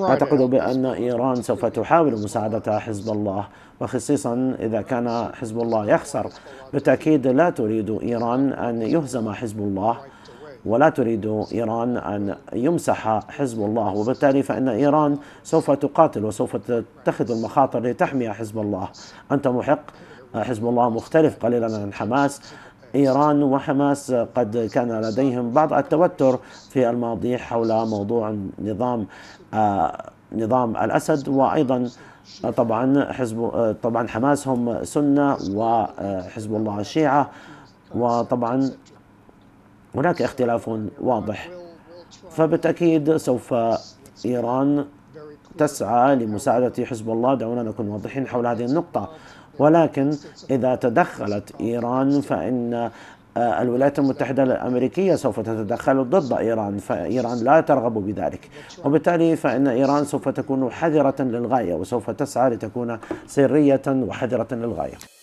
أعتقد بأن إيران سوف تحاول مساعدة حزب الله وخصيصا إذا كان حزب الله يخسر بالتأكيد لا تريد إيران أن يهزم حزب الله ولا تريد إيران أن يمسح حزب الله وبالتالي فإن إيران سوف تقاتل وسوف تتخذ المخاطر لتحمي حزب الله أنت محق حزب الله مختلف قليلا عن حماس إيران وحماس قد كان لديهم بعض التوتر في الماضي حول موضوع نظام آه، نظام الأسد وأيضا طبعا حزب طبعا حماس هم سنة وحزب الله شيعة وطبعا هناك اختلاف واضح فبالتأكيد سوف إيران تسعى لمساعدة حزب الله دعونا نكون واضحين حول هذه النقطة ولكن إذا تدخلت إيران فإن آه، الولايات المتحدة الأمريكية سوف تتدخل ضد إيران فإيران لا ترغب بذلك وبالتالي فإن إيران سوف تكون حذرة للغاية وسوف تسعى لتكون سرية وحذرة للغاية